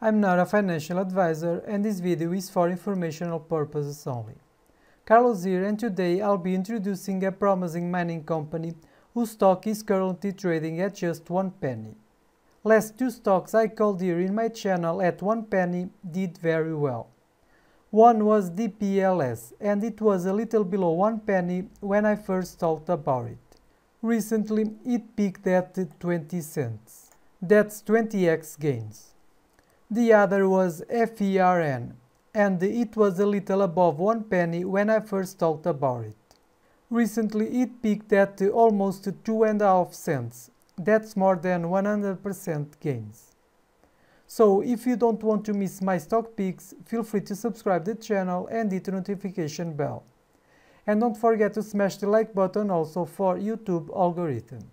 I'm not a financial advisor and this video is for informational purposes only. Carlos here and today I'll be introducing a promising mining company whose stock is currently trading at just one penny. Last two stocks I called here in my channel at one penny did very well. One was DPLS and it was a little below one penny when I first talked about it. Recently it peaked at 20 cents. That's 20x gains. The other was FERN, and it was a little above one penny when I first talked about it. Recently it peaked at almost two and a half cents. That's more than 100% gains. So if you don't want to miss my stock picks, feel free to subscribe the channel and hit the notification bell. And don't forget to smash the like button also for YouTube algorithm.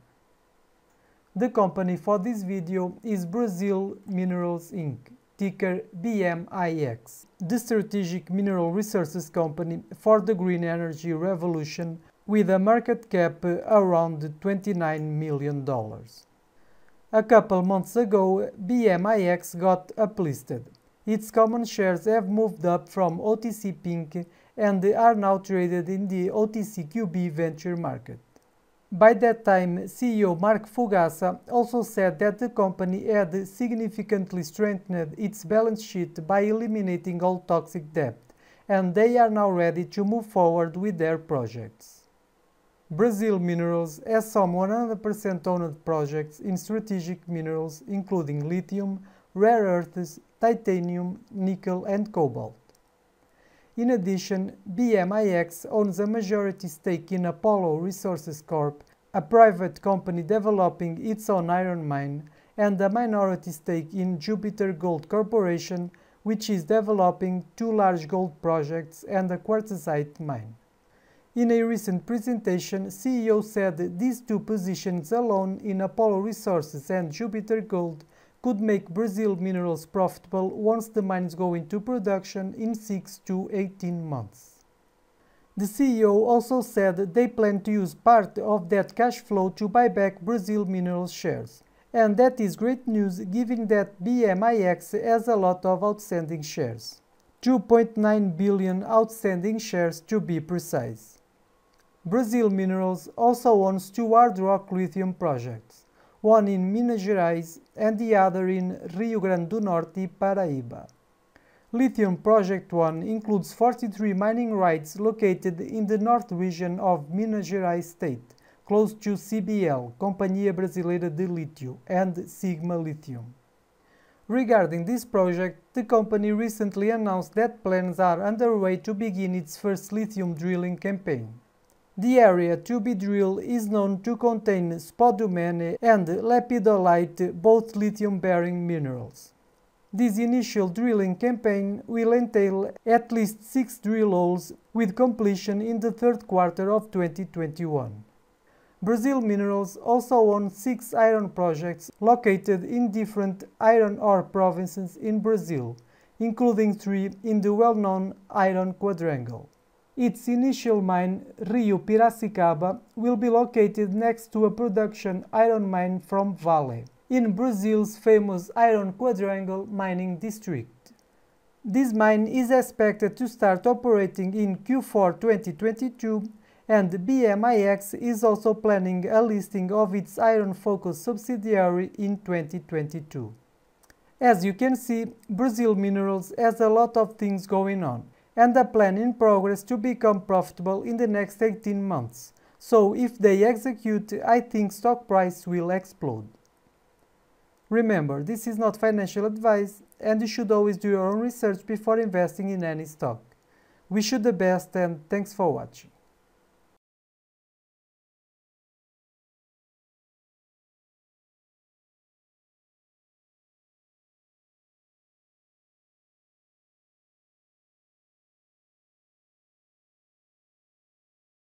The company for this video is Brazil Minerals Inc., ticker BMIX, the strategic mineral resources company for the green energy revolution with a market cap around $29 million. A couple months ago, BMIX got uplisted. Its common shares have moved up from OTC Pink and are now traded in the OTCQB venture market. By that time, CEO Mark Fugassa also said that the company had significantly strengthened its balance sheet by eliminating all toxic debt, and they are now ready to move forward with their projects. Brazil Minerals has some 100% owned projects in strategic minerals including lithium, rare earths, titanium, nickel and cobalt. In addition, BMIX owns a majority stake in Apollo Resources Corp, a private company developing its own iron mine, and a minority stake in Jupiter Gold Corporation, which is developing two large gold projects and a quartzite mine. In a recent presentation, CEO said these two positions alone in Apollo Resources and Jupiter Gold could make Brazil minerals profitable once the mines go into production in 6 to 18 months. The CEO also said they plan to use part of that cash flow to buy back Brazil Minerals shares. And that is great news given that BMIX has a lot of outstanding shares. 2.9 billion outstanding shares to be precise. Brazil Minerals also owns two hard rock lithium projects one in Minas Gerais and the other in Rio Grande do Norte, Paraíba. Lithium Project 1 includes 43 mining rights located in the north region of Minas Gerais state, close to CBL, Companhia Brasileira de Lítio, and Sigma Lithium. Regarding this project, the company recently announced that plans are underway to begin its first lithium drilling campaign. The area to be drilled is known to contain spodumene and lepidolite, both lithium-bearing minerals. This initial drilling campaign will entail at least six drill holes with completion in the third quarter of 2021. Brazil Minerals also owns six iron projects located in different iron ore provinces in Brazil, including three in the well-known Iron Quadrangle. Its initial mine, Rio Piracicaba, will be located next to a production iron mine from Vale, in Brazil's famous Iron Quadrangle mining district. This mine is expected to start operating in Q4 2022 and BMIX is also planning a listing of its iron focused subsidiary in 2022. As you can see, Brazil Minerals has a lot of things going on and a plan in progress to become profitable in the next 18 months. So if they execute, I think stock price will explode. Remember, this is not financial advice and you should always do your own research before investing in any stock. Wish you the best and thanks for watching.